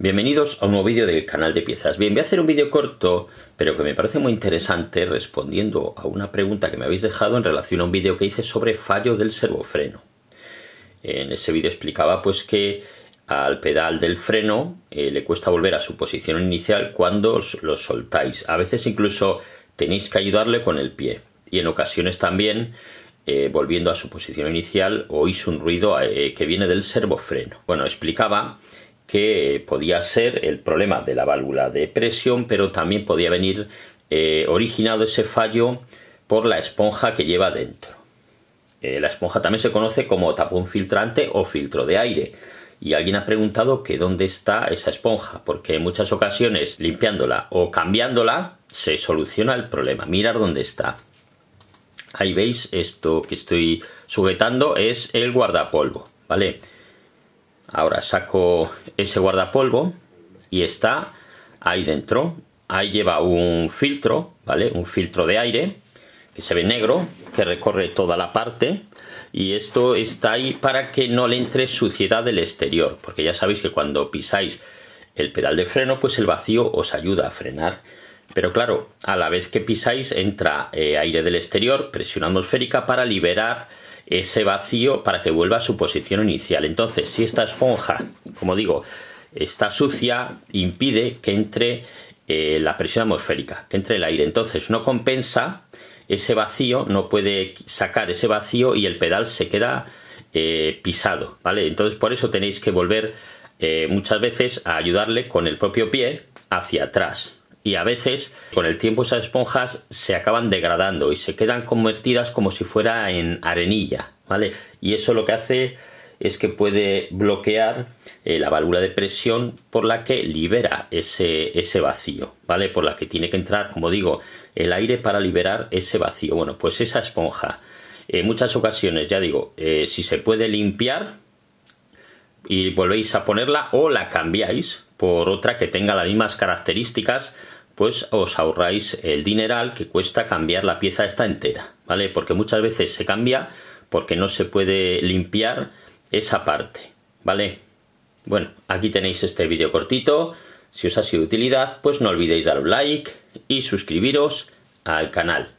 Bienvenidos a un nuevo vídeo del canal de piezas. Bien, voy a hacer un vídeo corto, pero que me parece muy interesante respondiendo a una pregunta que me habéis dejado en relación a un vídeo que hice sobre fallo del servofreno. En ese vídeo explicaba pues que al pedal del freno eh, le cuesta volver a su posición inicial cuando lo soltáis. A veces incluso tenéis que ayudarle con el pie y en ocasiones también eh, volviendo a su posición inicial oís un ruido eh, que viene del servofreno. Bueno, explicaba que podía ser el problema de la válvula de presión, pero también podía venir eh, originado ese fallo por la esponja que lleva dentro. Eh, la esponja también se conoce como tapón filtrante o filtro de aire. Y alguien ha preguntado que dónde está esa esponja, porque en muchas ocasiones limpiándola o cambiándola se soluciona el problema. Mirar dónde está. Ahí veis esto que estoy sujetando es el guardapolvo, ¿vale? Ahora saco ese guardapolvo y está ahí dentro. Ahí lleva un filtro, ¿vale? Un filtro de aire que se ve negro, que recorre toda la parte. Y esto está ahí para que no le entre suciedad del exterior, porque ya sabéis que cuando pisáis el pedal de freno, pues el vacío os ayuda a frenar. Pero claro, a la vez que pisáis entra eh, aire del exterior, presión atmosférica para liberar ese vacío para que vuelva a su posición inicial. Entonces, si esta esponja, como digo, está sucia, impide que entre eh, la presión atmosférica, que entre el aire. Entonces, no compensa ese vacío, no puede sacar ese vacío y el pedal se queda eh, pisado, ¿vale? Entonces, por eso tenéis que volver eh, muchas veces a ayudarle con el propio pie hacia atrás, y a veces con el tiempo esas esponjas se acaban degradando y se quedan convertidas como si fuera en arenilla, ¿vale? Y eso lo que hace es que puede bloquear eh, la válvula de presión por la que libera ese, ese vacío, ¿vale? Por la que tiene que entrar, como digo, el aire para liberar ese vacío. Bueno, pues esa esponja, en muchas ocasiones, ya digo, eh, si se puede limpiar y volvéis a ponerla o la cambiáis por otra que tenga las mismas características pues os ahorráis el dineral que cuesta cambiar la pieza esta entera, ¿vale? Porque muchas veces se cambia porque no se puede limpiar esa parte, ¿vale? Bueno, aquí tenéis este vídeo cortito. Si os ha sido utilidad, pues no olvidéis dar like y suscribiros al canal.